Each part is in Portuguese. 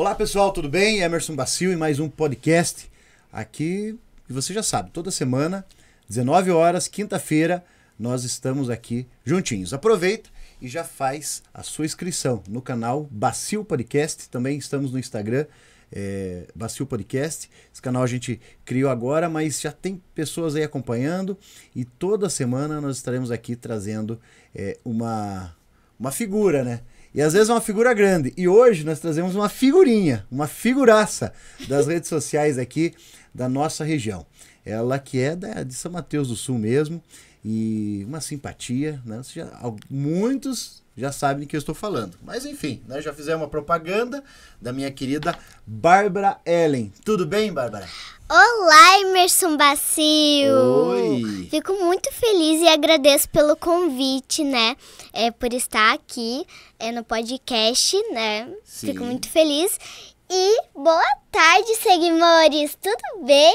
Olá pessoal, tudo bem? Emerson Bacil e mais um podcast aqui, e você já sabe, toda semana, 19 horas, quinta-feira, nós estamos aqui juntinhos. Aproveita e já faz a sua inscrição no canal Bacil Podcast, também estamos no Instagram, é, Bacil Podcast. Esse canal a gente criou agora, mas já tem pessoas aí acompanhando e toda semana nós estaremos aqui trazendo é, uma, uma figura, né? E às vezes é uma figura grande. E hoje nós trazemos uma figurinha, uma figuraça das redes sociais aqui da nossa região. Ela que é da, de São Mateus do Sul mesmo. E uma simpatia, né? muitos já sabem do que eu estou falando. Mas enfim, né, já fizemos uma propaganda da minha querida Bárbara Ellen. Tudo bem, Bárbara? Olá, Emerson Bacio! Oi! Fico muito feliz e agradeço pelo convite, né? É, por estar aqui é, no podcast, né? Sim. Fico muito feliz. E boa tarde, Seguimores. Tudo bem?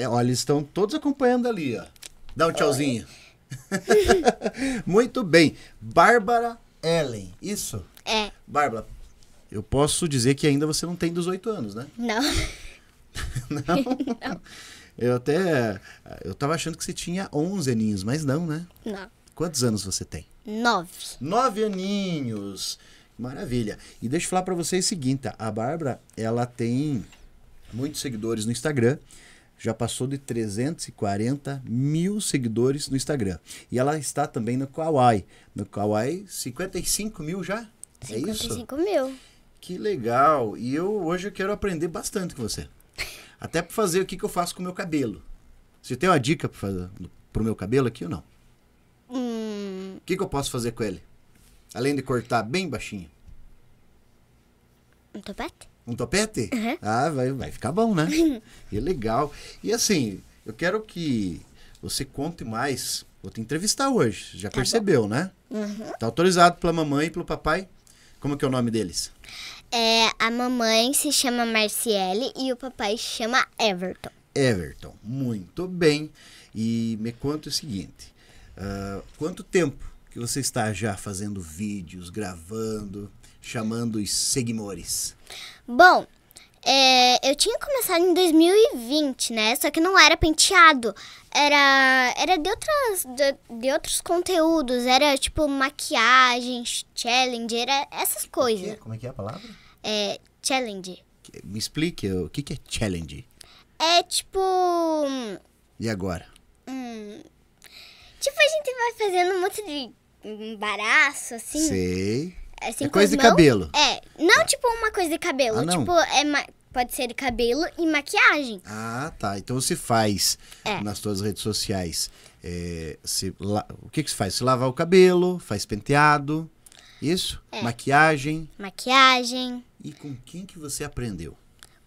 É, olha, estão todos acompanhando ali, ó. Dá um tchauzinho. Oi. Muito bem. Bárbara Ellen, isso? É. Bárbara, eu posso dizer que ainda você não tem 18 anos, né? Não. não? não. Eu até. Eu tava achando que você tinha 11 aninhos, mas não, né? Não. Quantos anos você tem? Nove. Nove aninhos. Maravilha. E deixa eu falar para vocês o seguinte: tá? a Bárbara, ela tem muitos seguidores no Instagram já passou de 340 mil seguidores no Instagram. E ela está também no Kawaii. No Kawaii, 55 mil já? 55 é isso? 55 mil. Que legal! E eu hoje eu quero aprender bastante com você. Até para fazer o que, que eu faço com o meu cabelo. Você tem uma dica para o meu cabelo aqui ou não? Hum. O que, que eu posso fazer com ele? Além de cortar bem baixinho. Um topete? Um topete? Uhum. Ah, vai, vai ficar bom, né? e legal. E assim, eu quero que você conte mais. Vou te entrevistar hoje. Já tá percebeu, bom. né? Uhum. Tá autorizado pela mamãe e pelo papai? Como que é o nome deles? É, a mamãe se chama Marciele e o papai se chama Everton. Everton, muito bem. E me conta o seguinte: uh, quanto tempo que você está já fazendo vídeos, gravando, chamando os seguidores? Bom, é, eu tinha começado em 2020, né? Só que não era penteado. Era, era de, outras, de, de outros conteúdos. Era tipo maquiagem, challenge, era essas é? coisas. Como é que é, a palavra? É, challenge. Me explique o que, que é challenge. É tipo. E agora? Hum, tipo, a gente vai fazendo um monte de embaraço, assim. Sei. Assim, é coisa de cabelo. É. Não tipo uma coisa de cabelo. Ah, tipo, é pode ser de cabelo e maquiagem. Ah, tá. Então você faz é. nas suas redes sociais. É, se, la... o que, que você faz? Se lavar o cabelo, faz penteado. Isso? É. Maquiagem. Maquiagem. E com quem que você aprendeu?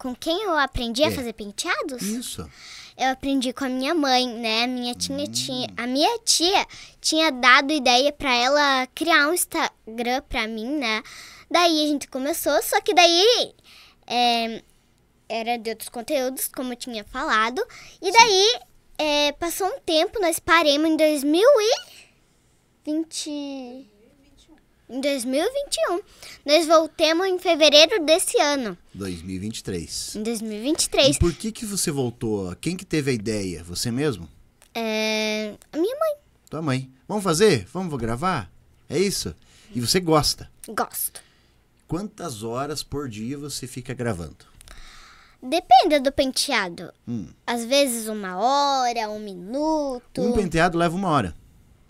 com quem eu aprendi é. a fazer penteados? Isso. Eu aprendi com a minha mãe, né? Minha tia hum. tinha, a minha tia tinha dado ideia para ela criar um Instagram para mim, né? Daí a gente começou, só que daí é, era de outros conteúdos, como eu tinha falado. E daí é, passou um tempo, nós paremos em 2020 em 2021. Nós voltemos em fevereiro desse ano. 2023. Em 2023. E por que que você voltou? Quem que teve a ideia? Você mesmo? É... A minha mãe. Tua mãe. Vamos fazer? Vamos gravar? É isso? E você gosta? Gosto. Quantas horas por dia você fica gravando? Depende do penteado. Hum. Às vezes uma hora, um minuto. Um penteado leva uma hora.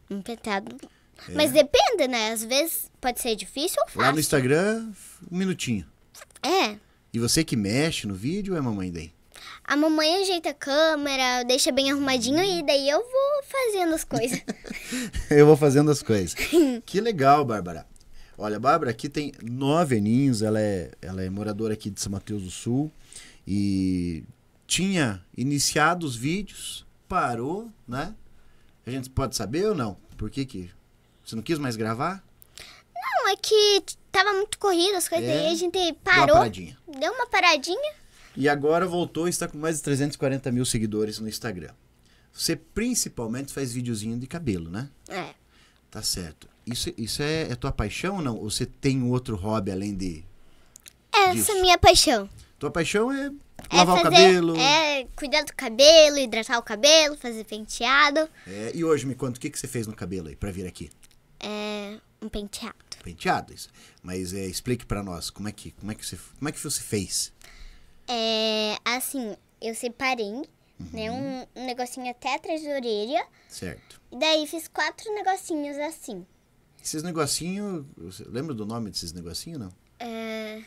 Um penteado mas é. depende, né? Às vezes pode ser difícil ou fácil. Lá no Instagram, um minutinho. É. E você que mexe no vídeo ou é a mamãe daí? A mamãe ajeita a câmera, deixa bem arrumadinho e daí eu vou fazendo as coisas. eu vou fazendo as coisas. que legal, Bárbara. Olha, a Bárbara aqui tem nove aninhos, ela é, ela é moradora aqui de São Mateus do Sul e tinha iniciado os vídeos, parou, né? A gente pode saber ou não? Por que que você não quis mais gravar? Não, é que tava muito corrido as coisas, é, aí a gente parou. Deu uma paradinha. Deu uma paradinha. E agora voltou e está com mais de 340 mil seguidores no Instagram. Você principalmente faz videozinho de cabelo, né? É. Tá certo. Isso, isso é, é tua paixão ou não? Ou você tem outro hobby além de. Essa disso? é minha paixão. Tua paixão é, é lavar é fazer, o cabelo. É, cuidar do cabelo, hidratar o cabelo, fazer penteado. É, e hoje me conta o que, que você fez no cabelo aí pra vir aqui? é um penteado. Penteado, isso. Mas é, explique para nós, como é que como é que você como é que você fez? É, assim, eu separei, né, uhum. né, um, um, negocinho até atrás da orelha. Certo. E daí fiz quatro negocinhos assim. Esses negocinhos, lembra do nome desses negocinhos, não? É...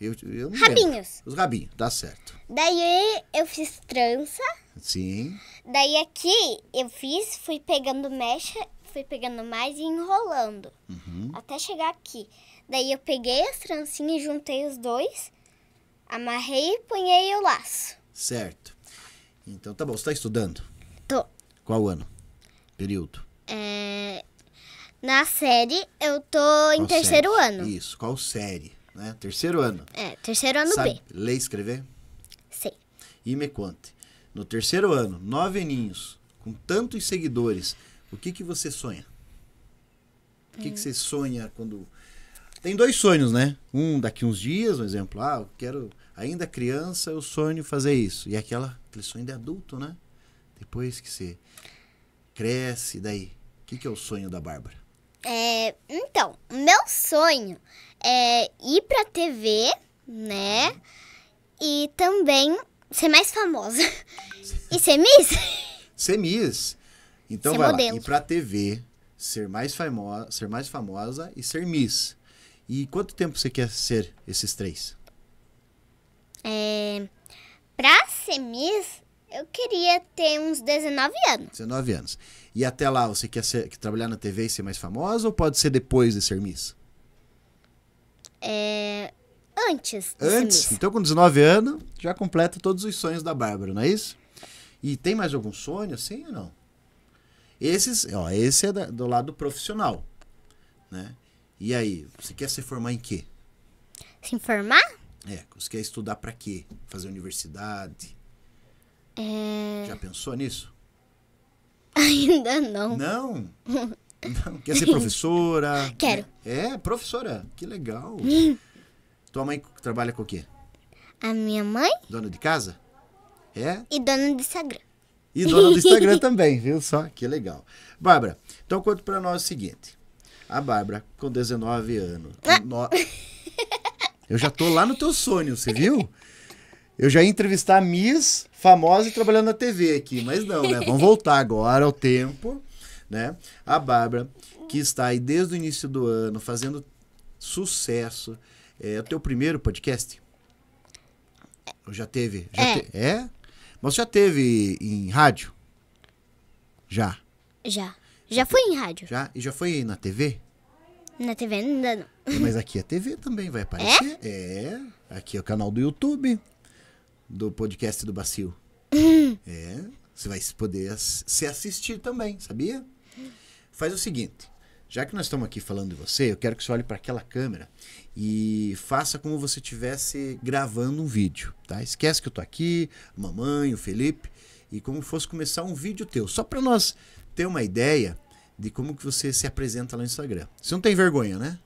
Eu, eu não rabinhos. Lembro. Os rabinhos, dá certo. Daí eu fiz trança. Sim. Daí aqui eu fiz, fui pegando mecha fui pegando mais e enrolando. Uhum. Até chegar aqui. Daí eu peguei as trancinhas, juntei os dois, amarrei e punhei o laço. Certo. Então tá bom, você tá estudando? Tô. Qual ano? Período? É... Na série, eu tô Qual em terceiro série? ano. Isso. Qual série? Né? Terceiro ano. É, terceiro ano Sabe B. Ler e escrever? Sei. E me conte. No terceiro ano, noveninhos, com tantos seguidores, o que, que você sonha? O que, hum. que é. você sonha quando. Tem dois sonhos, né? Um daqui uns dias, um exemplo. Ah, eu quero. Ainda criança, eu sonho fazer isso. E aquela, aquele sonho de adulto, né? Depois que você cresce, daí. O que, que é o sonho da Bárbara? É, então, meu sonho é ir pra TV, né? Uhum. E também ser mais famosa. E ser Miss? Ser Miss. Então ser vai modelo. lá. E pra TV, ser mais, famosa, ser mais famosa e ser Miss. E quanto tempo você quer ser esses três? É, pra ser Miss, eu queria ter uns 19 anos. 19 anos. E até lá, você quer ser, trabalhar na TV e ser mais famosa ou pode ser depois de ser Miss? É. Antes. Antes? Então, com 19 anos, já completa todos os sonhos da Bárbara, não é isso? E tem mais algum sonho assim ou não? Esses, ó, esse é da, do lado profissional, né? E aí, você quer se formar em quê? Se formar? É, você quer estudar para quê? Fazer universidade? É... Já pensou nisso? Ainda não. Não? não. Quer ser professora? Quero. É, professora. Que legal. Tua mãe trabalha com o quê? A minha mãe? Dona de casa? É? E dona de Instagram. E dona do Instagram também, viu só? Que legal. Bárbara, então conta para nós o seguinte. A Bárbara, com 19 anos. Ah. No... Eu já tô lá no teu sonho, você viu? Eu já ia entrevistar a Miss, famosa e trabalhando na TV aqui, mas não, né? Vamos voltar agora ao tempo, né? A Bárbara, que está aí desde o início do ano fazendo sucesso. É o teu primeiro podcast? É. Já teve? Já é. Te... é? é? Você já teve em rádio? Já. Já. Já fui em rádio. Já? E já foi na TV? Na TV ainda não. É, mas aqui a é TV também vai aparecer. É? é. Aqui é o canal do YouTube, do podcast do Bacil. é. Você vai poder se assistir também, sabia? Faz o seguinte já que nós estamos aqui falando de você, eu quero que você olhe para aquela câmera e faça como você estivesse gravando um vídeo, tá? Esquece que eu tô aqui, a mamãe, o Felipe, e como fosse começar um vídeo teu, só para nós ter uma ideia de como que você se apresenta lá no Instagram. Você não tem vergonha, né?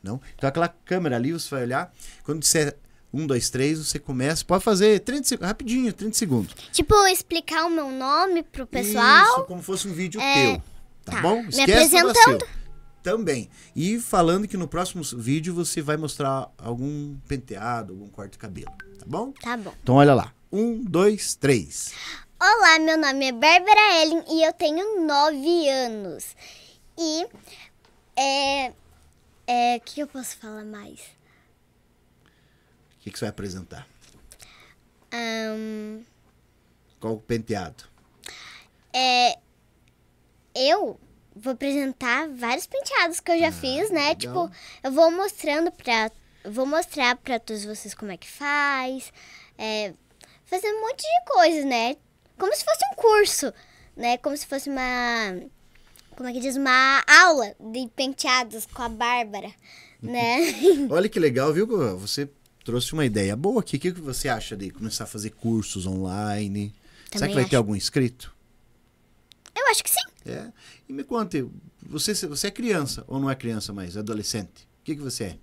Não? Então aquela câmera ali, você vai olhar, quando disser um, dois, três, você começa. Pode fazer 30 segundos, rapidinho, 30 segundos. Tipo, explicar o meu nome pro pessoal. Isso, como fosse um vídeo é, teu. Tá, tá, bom? Esquece Me apresentando também. E falando que no próximo vídeo você vai mostrar algum penteado, algum corte de cabelo, tá bom? Tá bom. Então olha lá. Um, dois, três. Olá, meu nome é Bárbara Ellen e eu tenho nove anos. E é. É. O que eu posso falar mais? O que, que você vai apresentar? Um... Qual o penteado? É. Eu vou apresentar vários penteados que eu já ah, fiz, né? Legal. Tipo, eu vou mostrando pra. Vou mostrar pra todos vocês como é que faz. É, fazer um monte de coisa, né? Como se fosse um curso, né? Como se fosse uma. Como é que diz? Uma aula de penteados com a Bárbara, né? Olha que legal, viu? Você trouxe uma ideia boa aqui. O que você acha de começar a fazer cursos online? Também Será que vai acho. ter algum inscrito? Eu acho que sim. É. E me conte, você, você é criança ou não é criança mais? Adolescente? O que, que você é?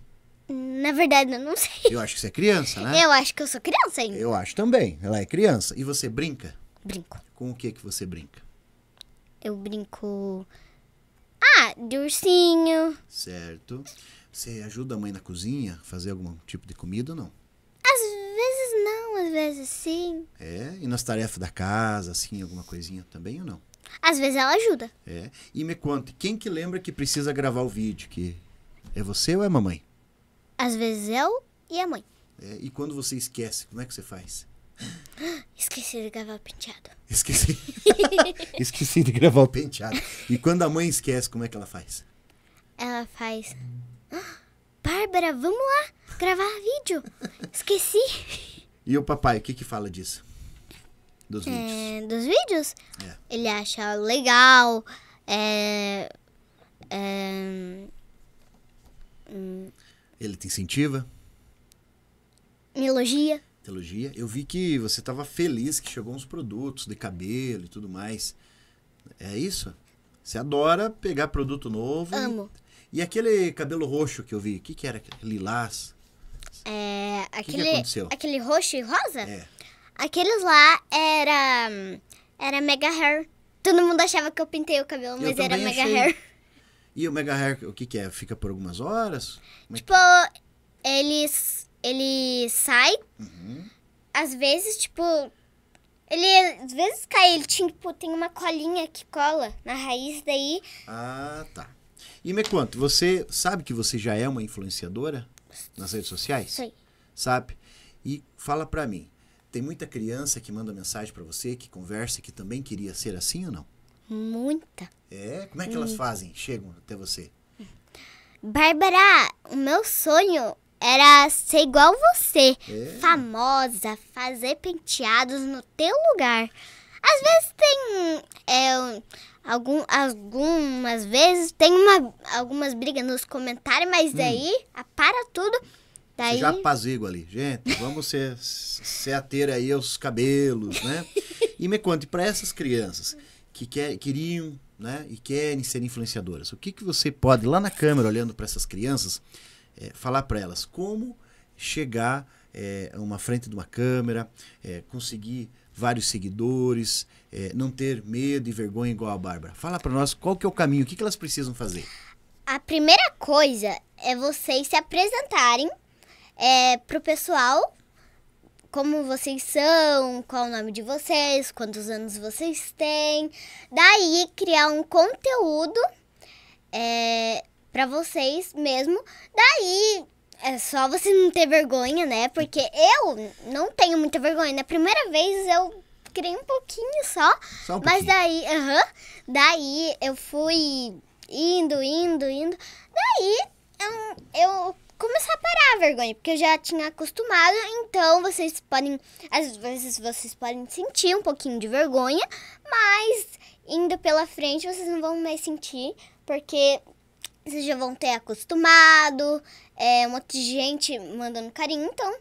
Na verdade, eu não sei. Eu acho que você é criança, né? Eu acho que eu sou criança ainda. Eu acho também. Ela é criança. E você brinca? Brinco. Com o que que você brinca? Eu brinco. Ah, de ursinho. Certo. Você ajuda a mãe na cozinha a fazer algum tipo de comida ou não? Às vezes não, às vezes sim. É? E nas tarefas da casa, assim, alguma coisinha também ou não? Às vezes ela ajuda. É. E me conte, quem que lembra que precisa gravar o vídeo? Que é você ou é a mamãe? Às vezes eu e a mãe. É, e quando você esquece, como é que você faz? Esqueci de gravar o penteado. Esqueci. Esqueci de gravar o penteado. E quando a mãe esquece, como é que ela faz? Ela faz. Ah, Bárbara, vamos lá gravar vídeo. Esqueci. E o papai, o que que fala disso? dos é, vídeos? Dos vídeos? É. Ele acha legal, é, é hum, Ele te incentiva? Me elogia. Te elogia. Eu vi que você estava feliz que chegou uns produtos de cabelo e tudo mais. É isso? Você adora pegar produto novo. Amo. E, e aquele cabelo roxo que eu vi, o que, que era? Lilás? É, aquele, que que aquele roxo e rosa? É. Aqueles lá era. Era mega hair. Todo mundo achava que eu pintei o cabelo, mas era mega achei. hair. E o mega hair, o que, que é? Fica por algumas horas? Como é tipo, é ele, ele sai. Uhum. Às vezes, tipo. Ele às vezes cai, ele tinha, tipo, tem uma colinha que cola na raiz daí. Ah, tá. E me conta, você sabe que você já é uma influenciadora nas redes sociais? Sim. Sabe? E fala pra mim, tem muita criança que manda mensagem para você, que conversa, que também queria ser assim ou não? Muita. É? Como é que elas fazem? Chegam até você? Bárbara, o meu sonho era ser igual você. É. Famosa, fazer penteados no teu lugar. Às vezes tem. É, algum, algumas vezes tem uma, algumas brigas nos comentários, mas hum. aí ah, para tudo Daí... Tá você já apazigua ali. Gente, vamos ser, ser ater aí aos cabelos, né? E me conte, para essas crianças que quer, queriam né, e querem ser influenciadoras, o que, que você pode, lá na câmera, olhando para essas crianças, é, falar para elas como chegar é, a uma frente de uma câmera, é, conseguir vários seguidores, não ter medo e vergonha igual a Bárbara. Fala para nós qual que é o caminho, o que, que elas precisam fazer? A primeira coisa é vocês se apresentarem é, pro pessoal como vocês são, qual o nome de vocês, quantos anos vocês têm. Daí criar um conteúdo é, para vocês mesmo. Daí é só você não ter vergonha, né? Porque eu não tenho muita vergonha. Na né? primeira vez eu criei um pouquinho só. só um mas daí, uh -huh, daí eu fui indo, indo, indo. Daí eu, eu começar a parar a vergonha, porque eu já tinha acostumado, então vocês podem, às vezes vocês podem sentir um pouquinho de vergonha, mas indo pela frente vocês não vão mais sentir, porque vocês já vão ter acostumado, é, um monte de gente mandando carinho, então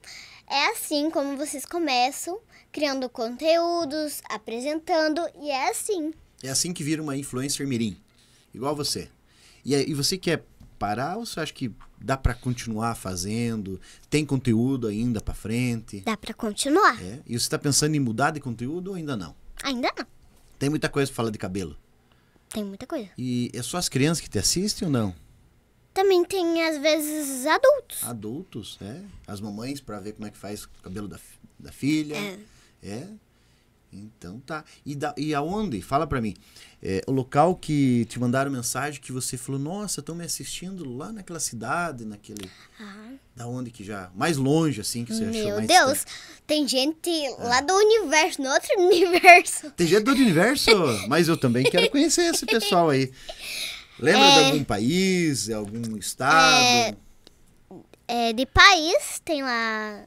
é assim como vocês começam, criando conteúdos, apresentando, e é assim. É assim que vira uma influencer mirim, igual você. E, e você quer parar ou você acha que Dá para continuar fazendo? Tem conteúdo ainda para frente? Dá para continuar. É. E você está pensando em mudar de conteúdo ou ainda não? Ainda não. Tem muita coisa para falar de cabelo? Tem muita coisa. E é só as crianças que te assistem ou não? Também tem, às vezes, adultos. Adultos, é. As mamães para ver como é que faz o cabelo da, da filha. É. É. Então tá. E, da, e aonde? Fala para mim. É, o local que te mandaram mensagem que você falou, nossa, estão me assistindo lá naquela cidade, naquele. Ah. Da onde que já? Mais longe, assim, que você Meu achou Meu Deus! Tem gente ah. lá do universo, no outro universo. Tem gente do outro universo? Mas eu também quero conhecer esse pessoal aí. Lembra é... de algum país, algum estado? É, é... de país, tem lá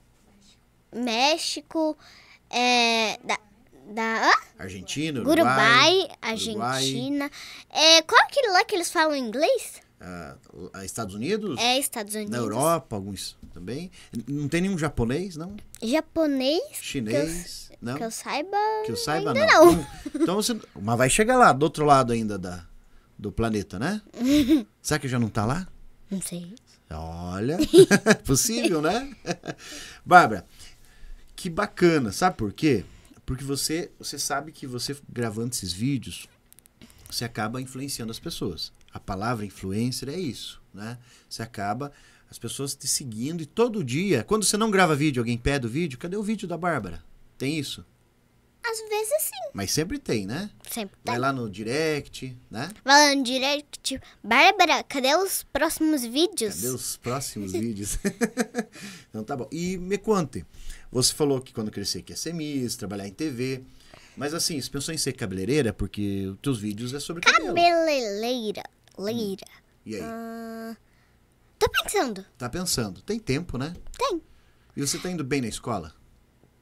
México, é, da, da Argentina, Uruguai, Uruguai Argentina. É, qual é aquele lá que eles falam inglês? Ah, Estados Unidos? É, Estados Unidos. Na Europa, alguns também. Não tem nenhum japonês, não? Japonês? Chinês? Que eu, não? Que eu saiba. Que eu saiba, ainda não. não. então, então você. Mas vai chegar lá, do outro lado ainda da, do planeta, né? Será que já não tá lá? Não sei. Olha, é possível, né? Bárbara, que bacana, sabe por quê? Porque você, você sabe que você gravando esses vídeos, você acaba influenciando as pessoas. A palavra influencer é isso, né? Você acaba as pessoas te seguindo e todo dia, quando você não grava vídeo, alguém pede o vídeo, cadê o vídeo da Bárbara? Tem isso? Às vezes sim. Mas sempre tem, né? Sempre tem. Vai lá no direct, né? Vai lá no direct. Bárbara, cadê os próximos vídeos? Cadê os próximos vídeos? então tá bom. E me conte, você falou que quando crescer quer ser Miss, trabalhar em TV. Mas assim, você pensou em ser cabeleireira? Porque os teus vídeos é sobre cabelo. Cabeleireira. Leira. Hum. E aí? Uh, ah, tô tá pensando. Tá pensando. Tem tempo, né? Tem. E você tá indo bem na escola?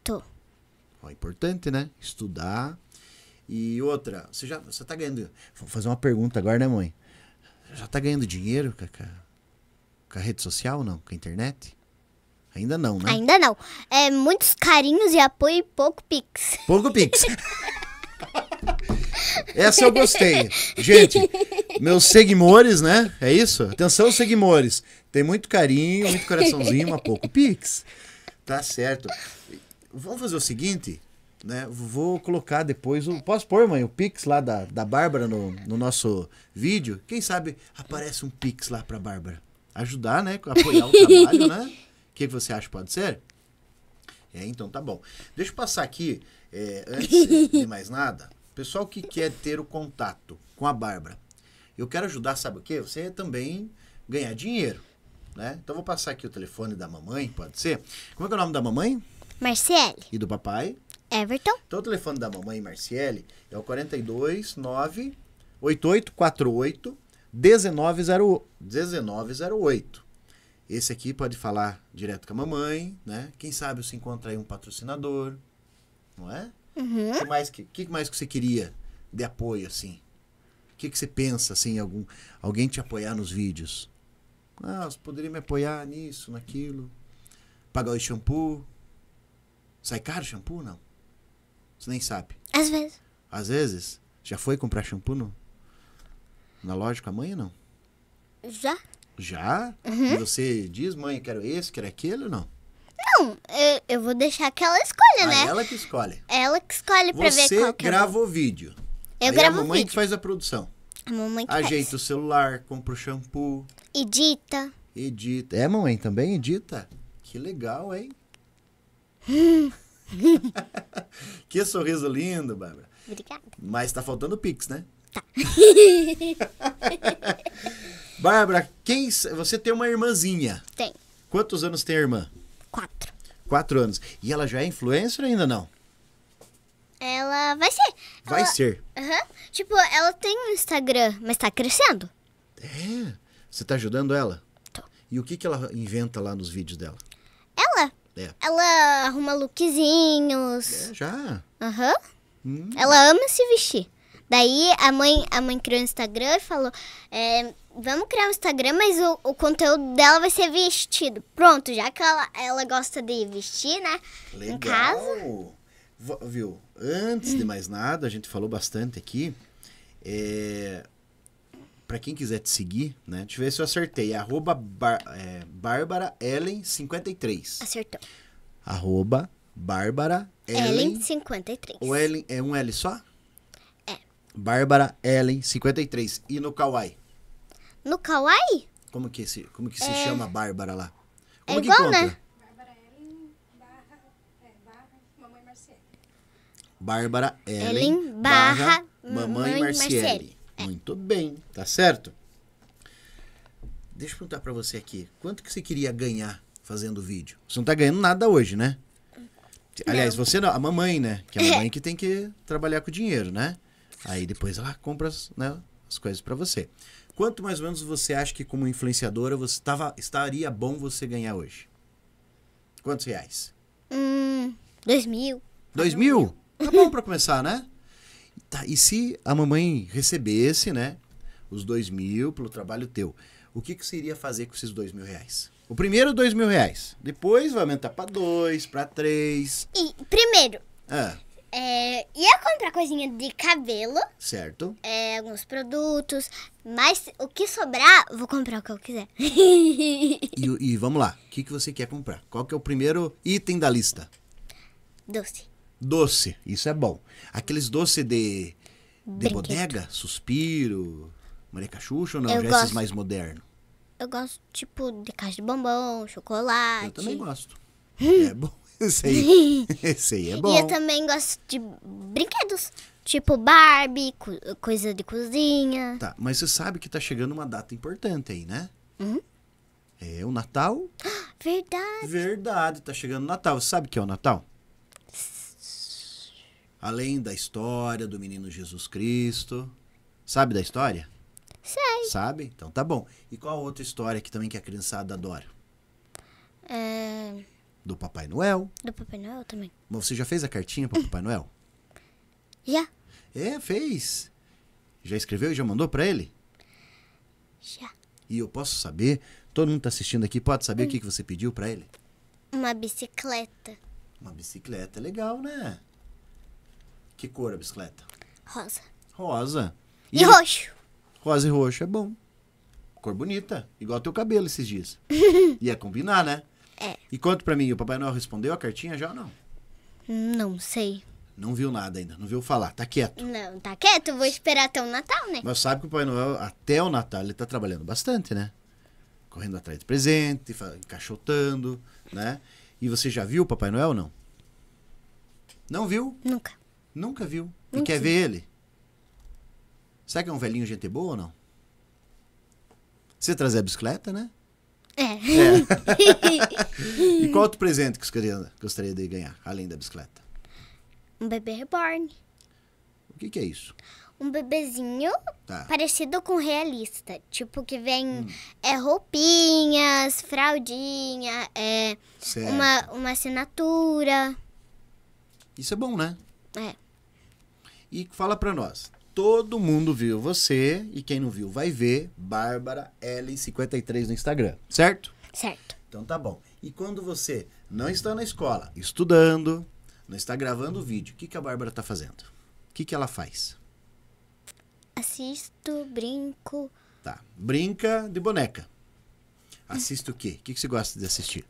Tô. Ó, importante, né? Estudar. E outra, você já você tá ganhando... Vou fazer uma pergunta agora, né, mãe? Já tá ganhando dinheiro, com a rede social, não? Com a internet? Ainda não, né? Ainda não. É muitos carinhos e apoio e pouco pix. Pouco pix. Essa eu gostei. Gente, meus seguimores, né? É isso? Atenção, seguimores. Tem muito carinho, muito coraçãozinho, mas pouco pix. Tá certo. Vamos fazer o seguinte, né? Vou colocar depois o. Posso pôr, mãe, o pix lá da, da Bárbara no, no nosso vídeo? Quem sabe aparece um pix lá pra Bárbara. Ajudar, né? Apoiar o trabalho, né? que você acha pode ser? É, então tá bom. Deixa eu passar aqui, é, antes de mais nada, pessoal que quer ter o contato com a Bárbara. Eu quero ajudar, sabe o quê? Você também ganhar dinheiro, né? Então vou passar aqui o telefone da mamãe, pode ser? Como é, é o nome da mamãe? Marciele. E do papai? Everton. Então o telefone da mamãe Marciele é o 429 8848 1908. 1908. Esse aqui pode falar direto com a mamãe, né? Quem sabe você encontra aí um patrocinador, não é? Uhum. O que mais que, que mais que você queria de apoio assim? O que, que você pensa assim, algum alguém te apoiar nos vídeos? Ah, você poderia me apoiar nisso, naquilo. Pagar o shampoo. Sai caro shampoo não? Você nem sabe. Às vezes. Às vezes? Já foi comprar shampoo no, na loja com a mãe ou não? Já. Já? Uhum. E você diz, mãe, quero esse, quero aquele ou não? Não, eu, é, eu vou deixar que ela escolha, ah, né? Ela que escolhe. Ela que escolhe pra você ver qual que Você grava o vídeo. Eu Aí gravo o vídeo. a mamãe que faz a produção. A mamãe que Ajeita faz. o celular, compra o shampoo. Edita. Edita. É, mamãe, também edita. Que legal, hein? que sorriso lindo, Bárbara. Obrigada. Mas tá faltando o Pix, né? Tá. Bárbara, quem você tem uma irmãzinha? Tem. Quantos anos tem a irmã? Quatro. Quatro anos. E ela já é influencer ainda não? Ela vai ser. Vai ela... ser. Uhum. Tipo, ela tem um Instagram, mas tá crescendo. É. Você tá ajudando ela? Tô. E o que, que ela inventa lá nos vídeos dela? Ela? É. Ela arruma lookzinhos. É, já? Aham. Uhum. Hum. Ela ama se vestir. Daí a mãe, a mãe criou o Instagram e falou: é, vamos criar um Instagram, mas o, o conteúdo dela vai ser vestido. Pronto, já que ela, ela gosta de vestir, né? Legal. Em casa. V viu? Antes de mais nada, a gente falou bastante aqui. É, para quem quiser te seguir, né? Deixa eu ver se eu acertei. Arroba é, Bárbara Ellen 53. Acertou. Arroba Bárbara Ellen, Ellen 53. O Ellen é um L só? É. Bárbara Ellen 53. E no Kawaii? No Kauai? Como que se, como que se é. chama a Bárbara lá? É como é que igual, encontra? né? É, Bárbara Ellen, Ellen barra, barra Mamãe Marciele. Marciele. É. Muito bem, tá certo? Deixa eu perguntar pra você aqui. Quanto que você queria ganhar fazendo o vídeo? Você não tá ganhando nada hoje, né? Não. Aliás, você não, a mamãe, né? Que é a mamãe que tem que trabalhar com o dinheiro, né? Aí depois ela compra as, né, as coisas pra você. Quanto mais ou menos você acha que como influenciadora você tava, estaria bom você ganhar hoje? Quantos reais? Hum, dois mil. Dois mil? Tá bom para começar, né? Tá, e se a mamãe recebesse, né, os dois mil pelo trabalho teu, o que, que você iria fazer com esses dois mil reais? O primeiro, dois mil reais. Depois vai aumentar para dois, para três. E, primeiro, ah. É, ia é comprar coisinha de cabelo. Certo. É, alguns produtos. Mas o que sobrar, vou comprar o que eu quiser. e, e vamos lá. O que, que você quer comprar? Qual que é o primeiro item da lista? Doce. Doce. Isso é bom. Aqueles doces de, de bodega? Suspiro? Maria Cachucha, ou não? Eu Já gosto. esses mais modernos? Eu gosto, tipo, de caixa de bombom, chocolate. Eu também gosto. é bom. Isso aí. aí é bom. E eu também gosto de brinquedos. Tipo Barbie, coisa de cozinha. Tá, mas você sabe que tá chegando uma data importante aí, né? Uhum. É o Natal. Verdade. Verdade, tá chegando o Natal. Você sabe o que é o Natal? Além da história do menino Jesus Cristo. Sabe da história? Sei. Sabe? Então tá bom. E qual a outra história que também que a criançada adora? É... Do Papai Noel. Do Papai Noel também. Mas você já fez a cartinha para o Papai Noel? Já. É, fez. Já escreveu e já mandou para ele? Já. E eu posso saber, todo mundo está assistindo aqui, pode saber hum. o que, que você pediu para ele? Uma bicicleta. Uma bicicleta, legal, né? Que cor a bicicleta? Rosa. Rosa. E, e roxo. Rosa e roxo é bom. Cor bonita, igual teu cabelo esses dias. Ia combinar, né? É. E conta pra mim, o Papai Noel respondeu a cartinha já ou não? Não sei. Não viu nada ainda, não viu falar, tá quieto. Não, tá quieto, vou esperar até o Natal, né? Mas sabe que o Papai Noel, até o Natal, ele tá trabalhando bastante, né? Correndo atrás de presente, encaixotando, né? E você já viu o Papai Noel ou não? Não viu? Nunca. Nunca viu. E Nunca. quer ver ele? Será que é um velhinho gente boa ou não? Você trazer a bicicleta, né? É. é. e qual outro presente que você gostaria, gostaria de ganhar, além da bicicleta? Um bebê reborn. O que, que é isso? Um bebezinho tá. parecido com realista. Tipo, que vem hum. é, roupinhas, fraldinha, é, uma, uma assinatura. Isso é bom, né? É. E fala pra nós, Todo mundo viu você e quem não viu vai ver Bárbara L53 no Instagram, certo? Certo. Então tá bom. E quando você não está na escola, estudando, não está gravando o vídeo, o que, que a Bárbara está fazendo? O que, que ela faz? Assisto, brinco. Tá. Brinca de boneca. Assisto o quê? O que, que você gosta de assistir?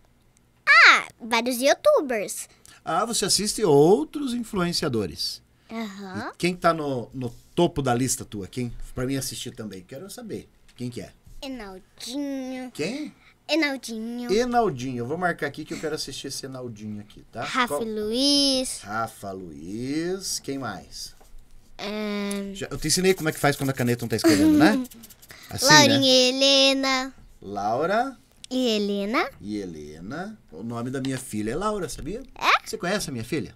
Ah, vários youtubers. Ah, você assiste outros influenciadores. Uhum. Quem tá no, no topo da lista tua? Quem? Pra mim assistir também. Quero saber. Quem que é? Enaldinho. Quem? Enaldinho. Enaldinho. Eu vou marcar aqui que eu quero assistir esse Enaldinho aqui, tá? Rafa Qual? Luiz. Rafa Luiz. Quem mais? É... Já, eu te ensinei como é que faz quando a caneta não tá escrevendo, né? Assim, Laurinha né? e Helena. Laura. E Helena. E Helena. O nome da minha filha é Laura, sabia? É? Você conhece a minha filha?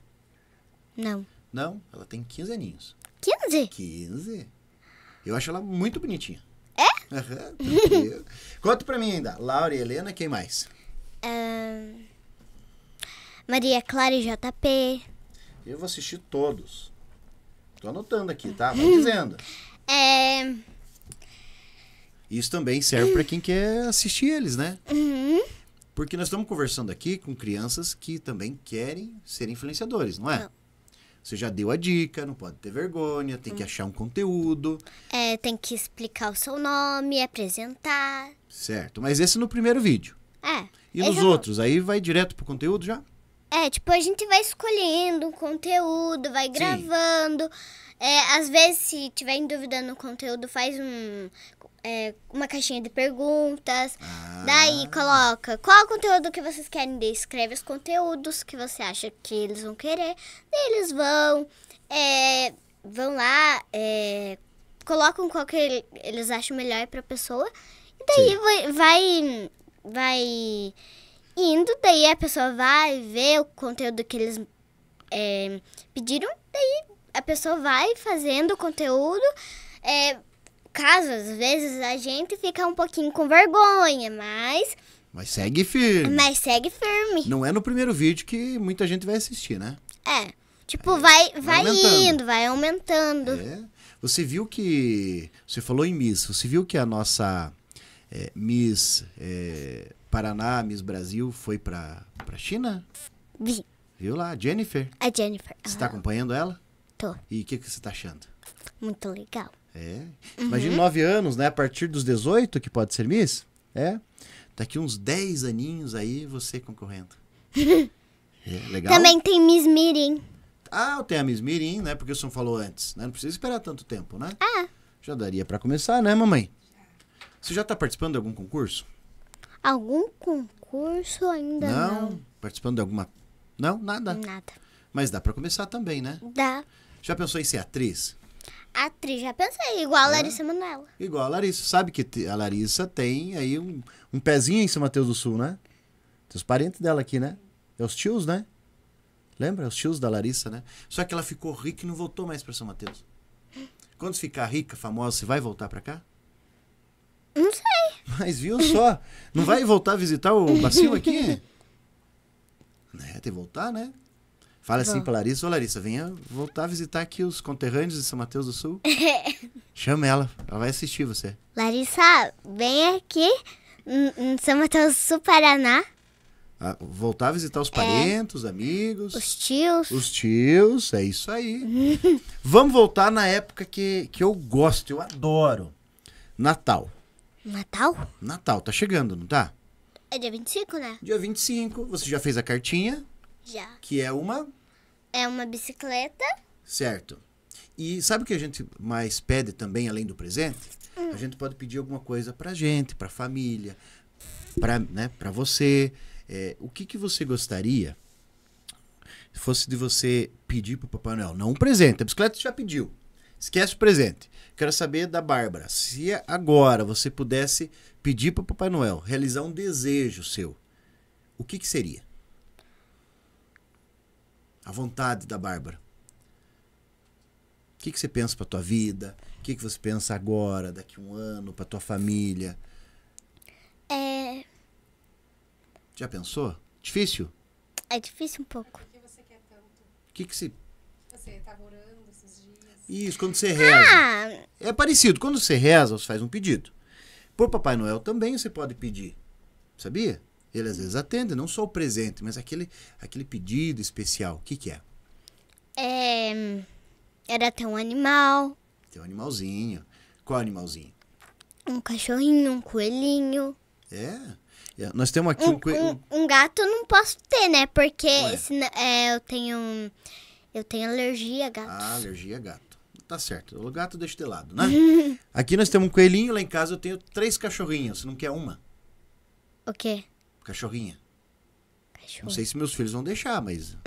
Não. Não, ela tem 15 aninhos. 15? 15. Eu acho ela muito bonitinha. É? Uhum, Conta pra mim ainda. Laura e Helena, quem mais? Maria Clara e JP. Eu vou assistir todos. Tô anotando aqui, tá? Vai dizendo. É... Isso também serve para quem quer assistir eles, né? Uhum. Porque nós estamos conversando aqui com crianças que também querem ser influenciadores, não é? Não. Você já deu a dica, não pode ter vergonha, tem que hum. achar um conteúdo. É, tem que explicar o seu nome, apresentar. Certo, mas esse no primeiro vídeo. É. E nos outros? Aí vai direto pro conteúdo já? É, tipo, a gente vai escolhendo o conteúdo, vai Sim. gravando. É, às vezes, se tiver em dúvida no conteúdo, faz um, é, uma caixinha de perguntas. Ah. Daí coloca qual conteúdo que vocês querem. Escreve os conteúdos que você acha que eles vão querer. Daí eles vão, é, vão lá, é, colocam qual que eles acham melhor para a pessoa. E daí Sim. vai, vai indo, daí a pessoa vai ver o conteúdo que eles é, pediram, daí a pessoa vai fazendo conteúdo. É, caso, às vezes, a gente fica um pouquinho com vergonha, mas. Mas segue firme. Mas segue firme. Não é no primeiro vídeo que muita gente vai assistir, né? É. Tipo, é, vai, vai, vai indo, vai aumentando. É. Você viu que. Você falou em Miss, você viu que a nossa é, Miss é, Paraná, Miss Brasil foi pra, pra China? Vi. Viu lá, Jennifer? A Jennifer. Você está acompanhando ela? Tô. E o que, que você tá achando? Muito legal. É. Uhum. Imagina nove anos, né? A partir dos 18 que pode ser Miss? É. Daqui uns 10 aninhos aí você concorrendo. é, legal. Também tem Miss Mirim. Ah, tem a Miss Mirim, né? Porque o senhor falou antes, né? Não precisa esperar tanto tempo, né? Ah. Já daria para começar, né, mamãe? Você já tá participando de algum concurso? Algum concurso ainda não. não. Participando de alguma. Não, nada. Nada. Mas dá para começar também, né? Dá. Já pensou em ser atriz? Atriz, já pensei, igual a é? Larissa Manoela. Igual a Larissa. Sabe que a Larissa tem aí um, um pezinho em São Mateus do Sul, né? Tem os parentes dela aqui, né? É os tios, né? Lembra? É os tios da Larissa, né? Só que ela ficou rica e não voltou mais para São Mateus. Quando ficar rica, famosa, você vai voltar para cá? Não sei. Mas viu só? Não vai voltar a visitar o bacio aqui? é, tem que voltar, né? Fala assim pra Larissa, ô Larissa, venha voltar a visitar aqui os conterrâneos de São Mateus do Sul. Chama ela, ela vai assistir você. Larissa, vem aqui em São Mateus do Sul, Paraná. Ah, voltar a visitar os é. parentes, é. amigos. Os tios. Os tios, é isso aí. Vamos voltar na época que, que eu gosto, eu adoro. Natal. Natal? Natal, tá chegando, não tá? É dia 25, né? Dia 25. Você já fez a cartinha? Já. Que é uma é uma bicicleta. Certo. E sabe o que a gente mais pede também, além do presente? Hum. A gente pode pedir alguma coisa pra gente, pra família, pra, né, pra você. É, o que, que você gostaria fosse de você pedir pro Papai Noel? Não um presente, a bicicleta já pediu. Esquece o presente. Quero saber da Bárbara. Se agora você pudesse pedir para Papai Noel realizar um desejo seu, o que, que seria? a vontade da Bárbara. O que, que você pensa para tua vida? O que, que você pensa agora, daqui um ano, para tua família? É. Já pensou? Difícil? É difícil um pouco. O que você quer tanto? O que, que você. Você tá tava orando esses dias? Isso, quando você reza. Ah. É parecido. Quando você reza, você faz um pedido. Por Papai Noel também você pode pedir. Sabia? Ele às vezes atende, não só o presente, mas aquele, aquele pedido especial. O que, que é? É. Era ter um animal. Tem um animalzinho. Qual animalzinho? Um cachorrinho, um coelhinho. É? é nós temos aqui um, um, um, um gato eu não posso ter, né? Porque senão, é, eu tenho. Eu tenho alergia a ah, gatos. Ah, alergia a gato. Tá certo. O gato deixa de lado, né? aqui nós temos um coelhinho, lá em casa eu tenho três cachorrinhos. Você não quer uma? O quê? Cachorrinha. Cachorro. Não sei se meus filhos vão deixar, mas.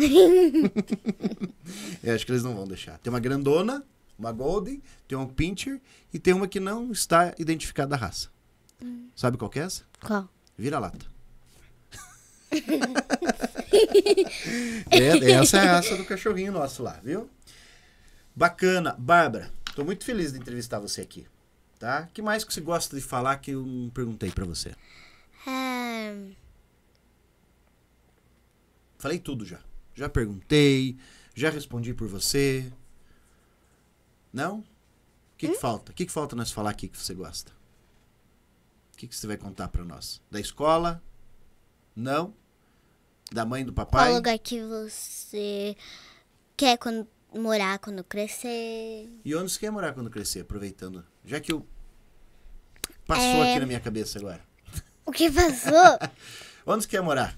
eu acho que eles não vão deixar. Tem uma grandona, uma golden, tem uma pincher e tem uma que não está identificada a raça. Hum. Sabe qual que é essa? Qual? Vira-lata. É, é, essa é a raça do cachorrinho nosso lá, viu? Bacana. Bárbara, tô muito feliz de entrevistar você aqui. Tá? que mais que você gosta de falar que eu não perguntei para você? Um... Ah, Falei tudo já. Já perguntei, já respondi por você. Não? O que, que hum? falta? O que, que falta nós falar aqui que você gosta? O que, que você vai contar para nós? Da escola? Não? Da mãe do papai? Qual lugar que você quer quando, morar quando crescer? E onde você quer morar quando crescer? Aproveitando. Já que eu. Passou é... aqui na minha cabeça agora. O que passou? onde você quer morar?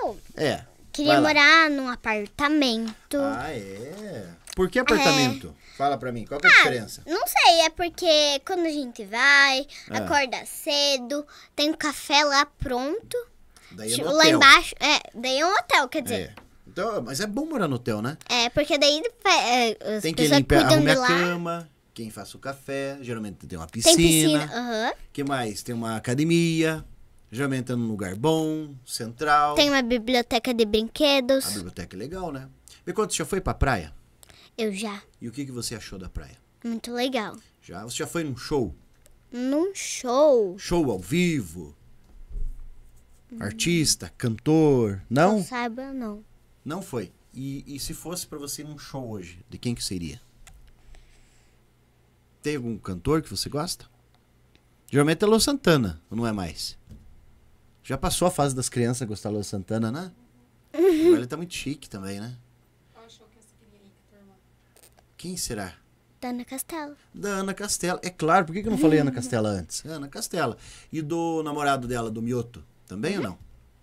Eu? É. Queria morar num apartamento. Ah, é? Por que apartamento? É. Fala pra mim, qual que é a ah, diferença? Não sei, é porque quando a gente vai, ah. acorda cedo, tem o um café lá pronto. Daí é um tipo, hotel. Lá embaixo, é, daí é um hotel, quer dizer. É. Então, mas é bom morar no hotel, né? É, porque daí é, é as tem que limpar, a cama, quem faça o café, geralmente tem uma piscina. Tem piscina, aham. que mais? Tem uma academia. Geralmente é num lugar bom, central. Tem uma biblioteca de brinquedos. A biblioteca é legal, né? Me conta, você já foi pra praia? Eu já. E o que, que você achou da praia? Muito legal. Já? Você já foi num show? Num show? Show ao vivo? Hum. Artista, cantor, não? Não saiba, não. Não foi? E, e se fosse para você num show hoje, de quem que seria? Tem algum cantor que você gosta? Geralmente é Lu Santana, ou não é mais? Já passou a fase das crianças gostar do Luan Santana, né? Uhum. Agora ele tá muito chique também, né? Tá Quem será? Da Ana Castela. Da Ana Castela. É claro, por que, que eu não falei Ana Castela antes? Ana Castela. E do namorado dela, do Mioto, também uhum. ou não?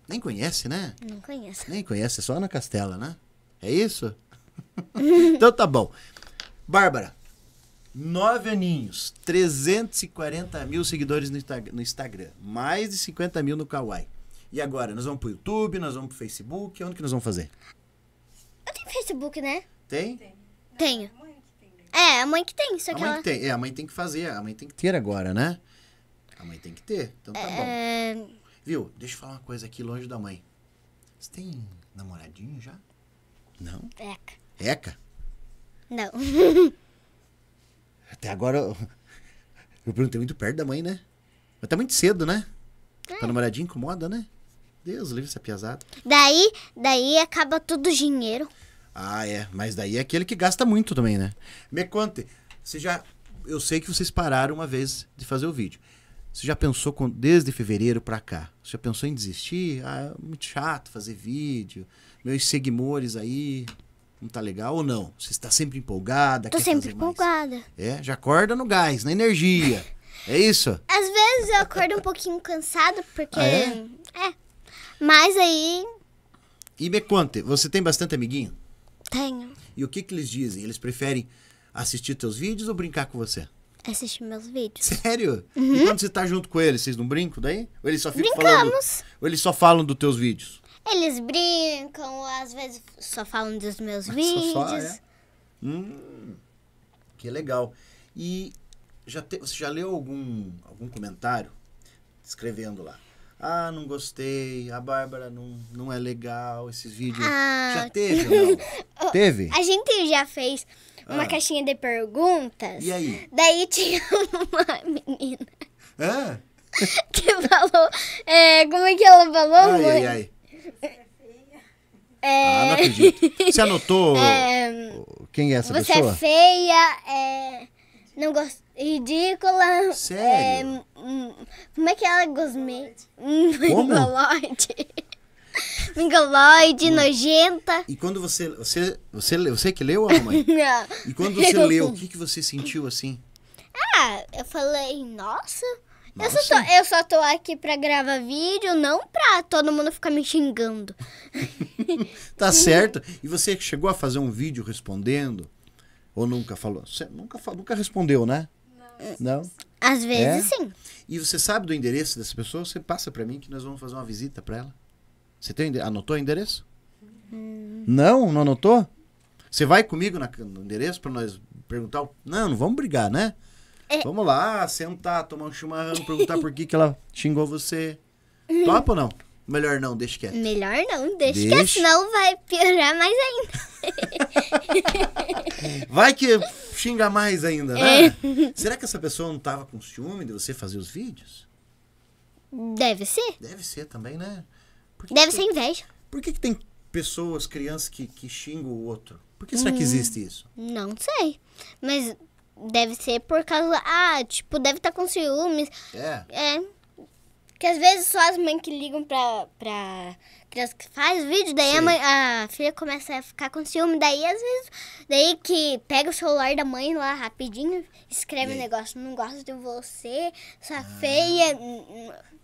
Nem conhece, né? Não conheço. Nem conhece, é só Ana Castela, né? É isso? então tá bom. Bárbara, Nove aninhos, 340 mil seguidores no, Instagram, mais de 50 mil no Kawaii. E agora, nós vamos pro YouTube, nós vamos pro Facebook, onde que nós vamos fazer? Eu tenho Facebook, né? Tem? Tem. Tenho. Né? É, a mãe que tem, só a que a mãe ela... que tem. É, a mãe tem que fazer, a mãe tem que ter agora, né? A mãe tem que ter, então tá é... bom. É. Viu, deixa eu falar uma coisa aqui longe da mãe. Você tem namoradinho já? Não? Eca. Eca? Não. Até agora. Eu, perguntei muito perto da mãe, né? Mas tá muito cedo, né? É. Tá pra hum. namoradinha incomoda, né? Deus, livre essa é piazada. Daí, daí acaba todo o dinheiro. Ah, é. Mas daí é aquele que gasta muito também, né? Me conte, você já. Eu sei que vocês pararam uma vez de fazer o vídeo. Você já pensou com, desde fevereiro para cá? Você já pensou em desistir? Ah, é muito chato fazer vídeo. Meus seguidores aí, não tá legal ou não? Você está sempre empolgada? Tô sempre empolgada. É, já acorda no gás, na energia. é isso? Às vezes eu acordo um pouquinho cansado, porque. Ah, é? é. Mas aí. E me conte, você tem bastante amiguinho? Tenho. E o que, que eles dizem? Eles preferem assistir teus vídeos ou brincar com você? assistir meus vídeos. Sério? Uhum. E quando você tá junto com eles, vocês não brincam daí? Ou eles só ficam Brincamos. falando? Ou eles só falam dos teus vídeos? Eles brincam, às vezes só falam dos meus vídeos. Só, é? hum, que legal. E já te, você já leu algum, algum comentário escrevendo lá? Ah, não gostei, a Bárbara não, não é legal, esses vídeos. Ah, já teve? teve? A gente já fez uma ah. caixinha de perguntas. E aí? Daí tinha uma menina. Ah? Que falou. É, como é que ela falou? Ai, mãe? ai, ai. É... Ah, não acredito. Você anotou é... quem é essa você é pessoa? Você é feia, é... não gosto ridícula. Sério? É... Hum, como é que ela é gosme? Mongoloide. Mongoloide, hum. nojenta. E quando você, você, você, você que leu, a mãe não. E quando você leu, o que, que você sentiu assim? Ah, eu falei, nossa, eu só, tô, eu só tô aqui pra gravar vídeo, não pra todo mundo ficar me xingando. tá certo. E você chegou a fazer um vídeo respondendo? Ou nunca falou? Você nunca, nunca respondeu, né? Não. É, não? Às vezes é? sim. E você sabe do endereço dessa pessoa? Você passa pra mim que nós vamos fazer uma visita pra ela. Você tem, anotou o endereço? Hum. Não? Não anotou? Você vai comigo na, no endereço pra nós perguntar? Não, não vamos brigar, né? É. Vamos lá, sentar, tomar um chimarrão, perguntar por que, que ela xingou você. Uhum. Topa ou não? Melhor não, deixa quieto. Melhor não, deixa, deixa. quieto, senão vai piorar mais ainda. vai que xinga mais ainda, né? É. Será que essa pessoa não tava com ciúme de você fazer os vídeos? Deve ser. Deve ser também, né? Deve que, ser inveja. Por que, que tem pessoas, crianças que, que xingam o outro? Por que será hum, que existe isso? Não sei. Mas Deve ser por causa. Ah, tipo, deve estar tá com ciúmes. É. É. Que às vezes só as mães que ligam pra, pra criança que faz vídeo, daí a, mãe, a, filha começa a ficar com ciúme, daí às vezes, daí que pega o celular da mãe lá rapidinho, escreve o um negócio, não gosto de você, sua ah. feia,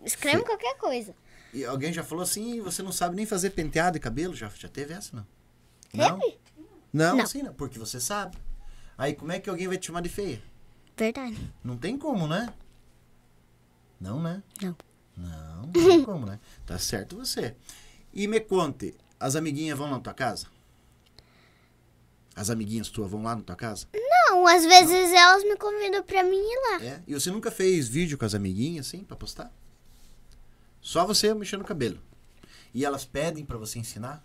escreve qualquer coisa. E alguém já falou assim, você não sabe nem fazer penteado e cabelo? Já, já teve essa, não? Teve? Não? Não, não. Assim, não, porque você sabe. Aí como é que alguém vai te chamar de feia? Verdade. Não tem como, né? Não, né? Não. Não, não tem como, né? Tá certo você. E me conte, as amiguinhas vão lá na tua casa? As amiguinhas tuas vão lá na tua casa? Não, às vezes não. elas me convidam pra mim ir lá. É? E você nunca fez vídeo com as amiguinhas, assim, pra postar? Só você mexendo o cabelo. E elas pedem pra você ensinar?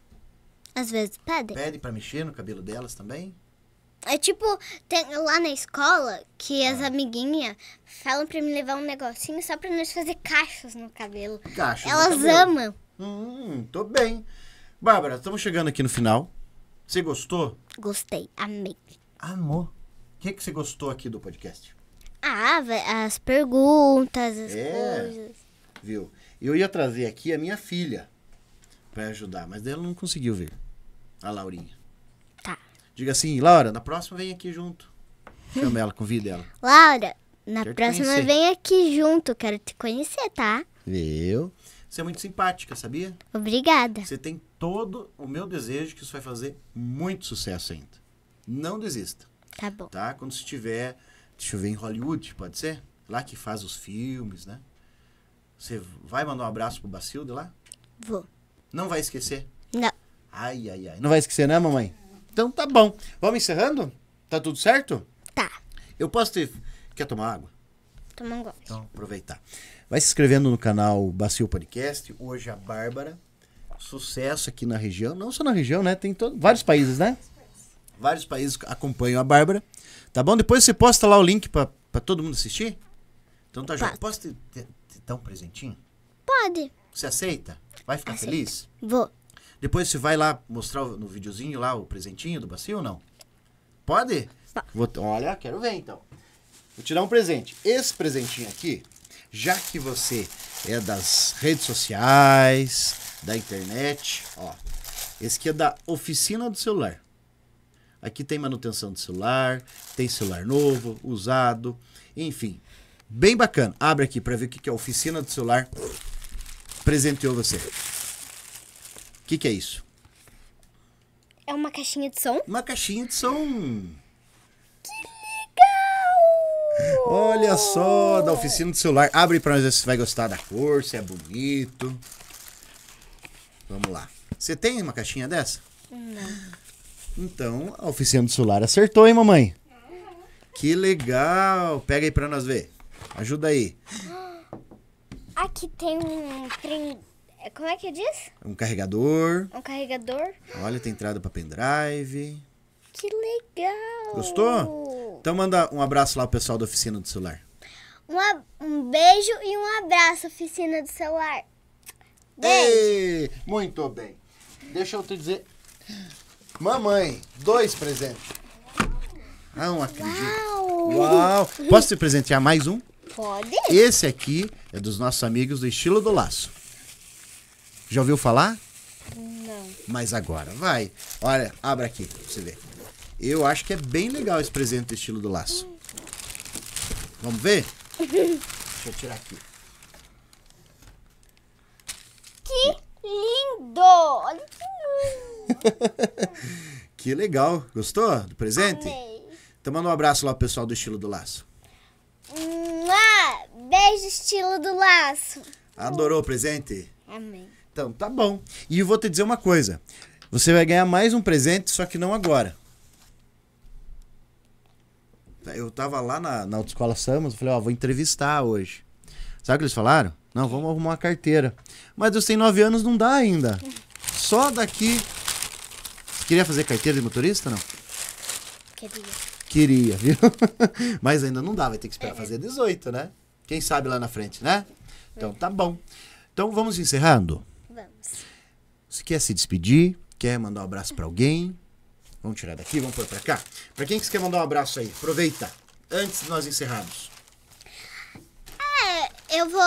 Às vezes pedem. Pedem pra mexer no cabelo delas também? É tipo, tem lá na escola que as ah. amiguinhas falam pra me levar um negocinho só pra nós fazer cachos no cabelo. Cachos Elas cabelo. amam. Hum, tô bem. Bárbara, estamos chegando aqui no final. Você gostou? Gostei, amei. Amor. O que, é que você gostou aqui do podcast? Ah, as perguntas, as é, coisas. Viu? Eu ia trazer aqui a minha filha pra ajudar, mas ela não conseguiu ver. A Laurinha. Diga assim, Laura, na próxima vem aqui junto. Chama ela, convida ela. Laura, na quero próxima vem aqui junto, quero te conhecer, tá? Eu. Você é muito simpática, sabia? Obrigada. Você tem todo o meu desejo que isso vai fazer muito sucesso ainda. Não desista. Tá bom. Tá? Quando você tiver, deixa eu ver, em Hollywood, pode ser? Lá que faz os filmes, né? Você vai mandar um abraço pro Bacildo lá? Vou. Não vai esquecer? Não. Ai, ai, ai. Não vai esquecer, né, mamãe? Então tá bom. Vamos encerrando? Tá tudo certo? Tá. Eu posso te. Quer tomar água? Tomar um gosto. Então, aproveitar. Vai se inscrevendo no canal Bacio Podcast. Hoje a Bárbara. Sucesso aqui na região. Não só na região, né? Tem todo... vários países, né? Vários países acompanham a Bárbara. Tá bom? Depois você posta lá o link pra, pra todo mundo assistir? Então tá junto. Posso te, te, te dar um presentinho? Pode. Você aceita? Vai ficar feliz? Vou. Depois você vai lá mostrar no videozinho lá o presentinho do bacio ou não? Pode? Tá. Vou, olha, quero ver então. Vou te dar um presente. Esse presentinho aqui, já que você é das redes sociais, da internet, ó. Esse aqui é da oficina do celular. Aqui tem manutenção do celular, tem celular novo, usado, enfim. Bem bacana. Abre aqui para ver o que é a oficina do celular presenteou você. O que, que é isso? É uma caixinha de som? Uma caixinha de som. Que legal! Olha só, da oficina do celular. Abre pra nós ver se vai gostar da cor, se é bonito. Vamos lá. Você tem uma caixinha dessa? Não. Então, a oficina do celular acertou, hein, mamãe? Uhum. Que legal! Pega aí pra nós ver. Ajuda aí. Aqui tem um trem é, como é que diz? Um carregador. Um carregador. Olha, tem entrada para pendrive. Que legal! Gostou? Então manda um abraço lá pro pessoal da oficina do celular. um beijo e um abraço, oficina do celular. Beijo. Ei, muito bem. Deixa eu te dizer. Mamãe, dois presentes. Não acredito. Uau! Uau. Posso te presentear mais um? Pode. Esse aqui é dos nossos amigos do Estilo do Laço. Já ouviu falar? Não. Mas agora, vai. Olha, abra aqui pra você ver. Eu acho que é bem legal esse presente do estilo do laço. Vamos ver? Deixa eu tirar aqui. Que lindo! Olha que lindo! que legal. Gostou do presente? Amei. Então manda um abraço lá pro pessoal do estilo do laço. Beijo, estilo do laço. Adorou o presente? Amém. Então tá bom. E eu vou te dizer uma coisa: você vai ganhar mais um presente, só que não agora. Eu tava lá na, na autoescola Samus, falei, ó, vou entrevistar hoje. Sabe o que eles falaram? Não, vamos arrumar uma carteira. Mas eu tenho nove anos, não dá ainda. Só daqui. Você queria fazer carteira de motorista, não? Queria. Queria, viu? Mas ainda não dá, vai ter que esperar é. fazer 18, né? Quem sabe lá na frente, né? Então tá bom. Então vamos encerrando. Você quer se despedir? Quer mandar um abraço para alguém? Vamos tirar daqui, vamos pôr para cá. Para quem que você quer mandar um abraço aí? Aproveita, antes de nós encerrarmos. É, eu vou...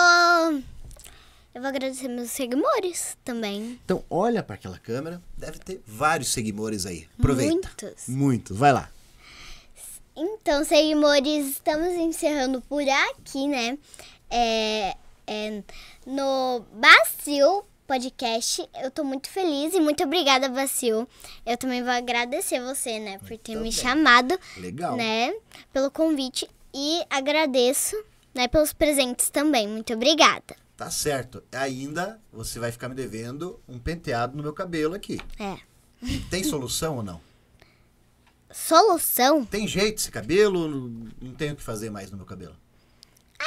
Eu vou agradecer meus seguidores também. Então, olha para aquela câmera. Deve ter vários seguidores aí. Aproveita. Muitos. Muitos. Vai lá. Então, seguidores, estamos encerrando por aqui, né? É, é, no Brasil podcast. Eu tô muito feliz e muito obrigada, Vacil. Eu também vou agradecer você, né, por ter me chamado. Legal. Né, pelo convite e agradeço, né, pelos presentes também. Muito obrigada. Tá certo. Ainda você vai ficar me devendo um penteado no meu cabelo aqui. É. Tem solução ou não? Solução? Tem jeito esse cabelo? Não tenho o que fazer mais no meu cabelo.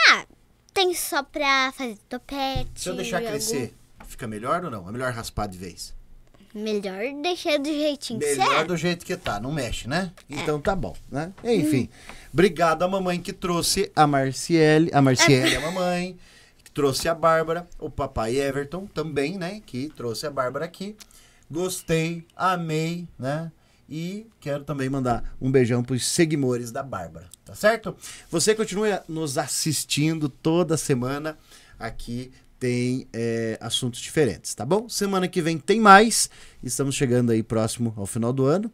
Ah, tem só pra fazer topete. Se eu deixar crescer, algum... Fica melhor ou não? É melhor raspar de vez? Melhor deixar do jeitinho que Melhor é. do jeito que tá, não mexe, né? É. Então tá bom, né? Enfim, obrigado à mamãe que trouxe a Marciele, a Marciele, é a mamãe, que trouxe a Bárbara, o papai Everton também, né? Que trouxe a Bárbara aqui. Gostei, amei, né? E quero também mandar um beijão para os seguidores da Bárbara, tá certo? Você continua nos assistindo toda semana aqui tem é, assuntos diferentes, tá bom? Semana que vem tem mais. Estamos chegando aí próximo ao final do ano.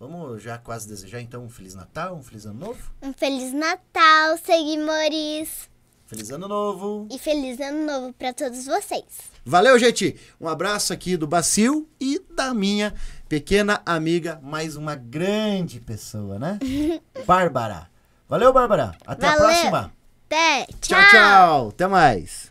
Vamos já quase desejar então um Feliz Natal, um Feliz Ano Novo? Um Feliz Natal, seguimores! Feliz Ano Novo! E Feliz Ano Novo para todos vocês! Valeu, gente! Um abraço aqui do Bacil e da minha pequena amiga, mais uma grande pessoa, né? Bárbara! Valeu, Bárbara! Até Valeu. a próxima! Até! Tchau, tchau! tchau. Até mais!